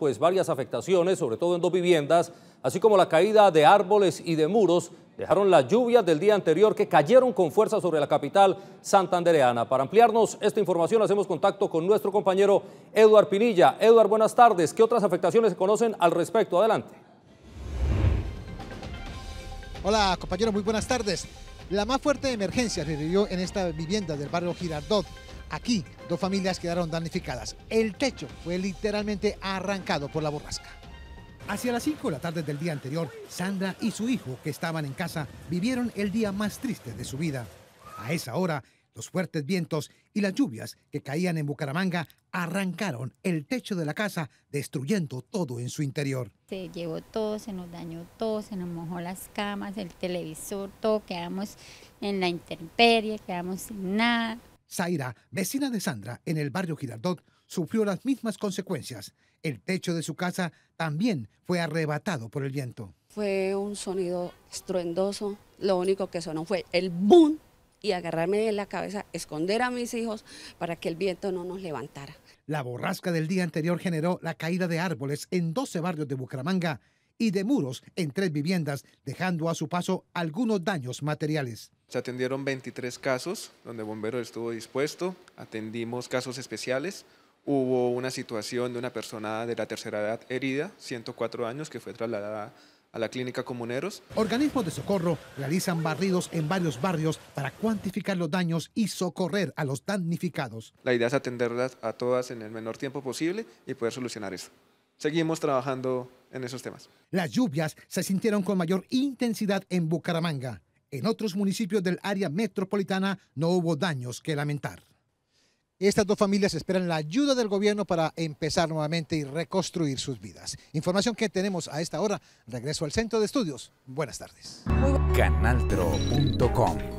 pues varias afectaciones, sobre todo en dos viviendas, así como la caída de árboles y de muros, dejaron las lluvias del día anterior que cayeron con fuerza sobre la capital santandereana. Para ampliarnos esta información hacemos contacto con nuestro compañero Eduard Pinilla. Eduard, buenas tardes. ¿Qué otras afectaciones se conocen al respecto? Adelante. Hola compañero, muy buenas tardes. La más fuerte emergencia se vivió en esta vivienda del barrio Girardot, Aquí dos familias quedaron damnificadas. El techo fue literalmente arrancado por la borrasca. Hacia las 5 de la tarde del día anterior, Sandra y su hijo, que estaban en casa, vivieron el día más triste de su vida. A esa hora, los fuertes vientos y las lluvias que caían en Bucaramanga arrancaron el techo de la casa, destruyendo todo en su interior. Se llevó todo, se nos dañó todo, se nos mojó las camas, el televisor, todo, quedamos en la intemperie, quedamos sin nada. Zaira, vecina de Sandra, en el barrio Girardot, sufrió las mismas consecuencias. El techo de su casa también fue arrebatado por el viento. Fue un sonido estruendoso, lo único que sonó fue el boom y agarrarme de la cabeza, esconder a mis hijos para que el viento no nos levantara. La borrasca del día anterior generó la caída de árboles en 12 barrios de Bucaramanga y de muros en tres viviendas, dejando a su paso algunos daños materiales. Se atendieron 23 casos donde bombero estuvo dispuesto, atendimos casos especiales, hubo una situación de una persona de la tercera edad herida, 104 años, que fue trasladada a la clínica Comuneros. Organismos de socorro realizan barridos en varios barrios para cuantificar los daños y socorrer a los damnificados. La idea es atenderlas a todas en el menor tiempo posible y poder solucionar eso. Seguimos trabajando en esos temas. Las lluvias se sintieron con mayor intensidad en Bucaramanga. En otros municipios del área metropolitana no hubo daños que lamentar. Estas dos familias esperan la ayuda del gobierno para empezar nuevamente y reconstruir sus vidas. Información que tenemos a esta hora. Regreso al centro de estudios. Buenas tardes. Canaltro.com